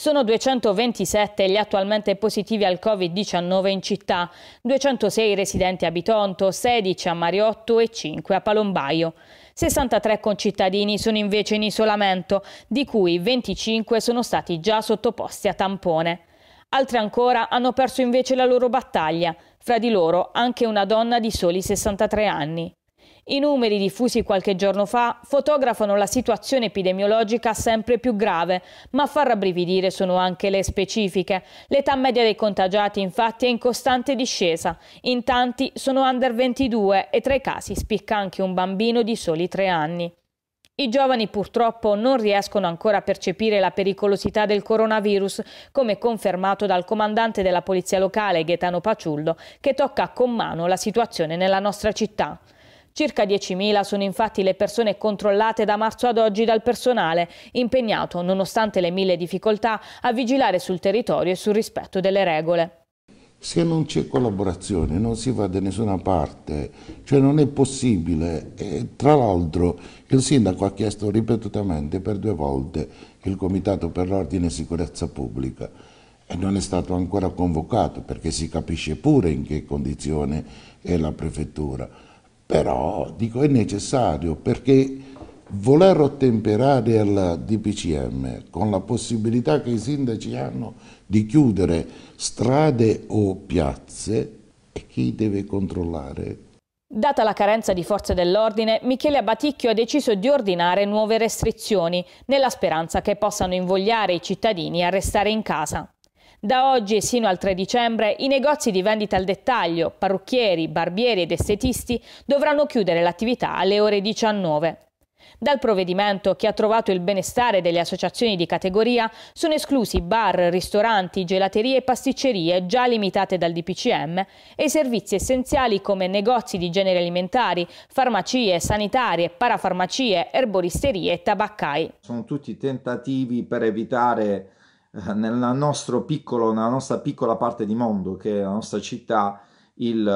Sono 227 gli attualmente positivi al Covid-19 in città, 206 residenti a Bitonto, 16 a Mariotto e 5 a Palombaio. 63 concittadini sono invece in isolamento, di cui 25 sono stati già sottoposti a tampone. Altri ancora hanno perso invece la loro battaglia, fra di loro anche una donna di soli 63 anni. I numeri diffusi qualche giorno fa fotografano la situazione epidemiologica sempre più grave, ma a far rabbrividire sono anche le specifiche. L'età media dei contagiati infatti è in costante discesa, in tanti sono under 22 e tra i casi spicca anche un bambino di soli tre anni. I giovani purtroppo non riescono ancora a percepire la pericolosità del coronavirus, come confermato dal comandante della polizia locale Gaetano Paciullo, che tocca con mano la situazione nella nostra città. Circa 10.000 sono infatti le persone controllate da marzo ad oggi dal personale, impegnato, nonostante le mille difficoltà, a vigilare sul territorio e sul rispetto delle regole. Se non c'è collaborazione non si va da nessuna parte, cioè non è possibile. E, tra l'altro il sindaco ha chiesto ripetutamente per due volte il Comitato per l'Ordine e Sicurezza Pubblica e non è stato ancora convocato perché si capisce pure in che condizione è la prefettura. Però dico è necessario perché voler ottemperare al DPCM con la possibilità che i sindaci hanno di chiudere strade o piazze e chi deve controllare? Data la carenza di forze dell'ordine, Michele Abaticchio ha deciso di ordinare nuove restrizioni, nella speranza che possano invogliare i cittadini a restare in casa. Da oggi e sino al 3 dicembre i negozi di vendita al dettaglio, parrucchieri, barbieri ed estetisti dovranno chiudere l'attività alle ore 19. Dal provvedimento che ha trovato il benestare delle associazioni di categoria sono esclusi bar, ristoranti, gelaterie e pasticcerie già limitate dal DPCM e servizi essenziali come negozi di generi alimentari, farmacie, sanitarie, parafarmacie, erboristerie e tabaccai. Sono tutti tentativi per evitare nel nostro piccolo, nella nostra piccola parte di mondo che è la nostra città, il,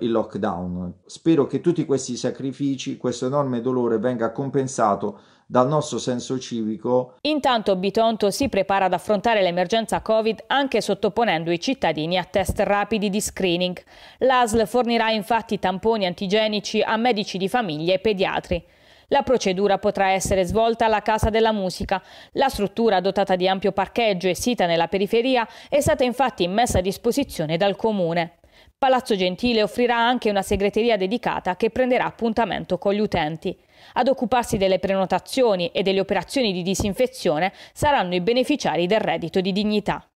eh, il, lockdown. Spero che tutti questi sacrifici, questo enorme dolore venga compensato dal nostro senso civico. Intanto Bitonto si prepara ad affrontare l'emergenza Covid anche sottoponendo i cittadini a test rapidi di screening. L'ASL fornirà infatti tamponi antigenici a medici di famiglia e pediatri. La procedura potrà essere svolta alla Casa della Musica. La struttura, dotata di ampio parcheggio e sita nella periferia, è stata infatti messa a disposizione dal Comune. Palazzo Gentile offrirà anche una segreteria dedicata che prenderà appuntamento con gli utenti. Ad occuparsi delle prenotazioni e delle operazioni di disinfezione saranno i beneficiari del reddito di dignità.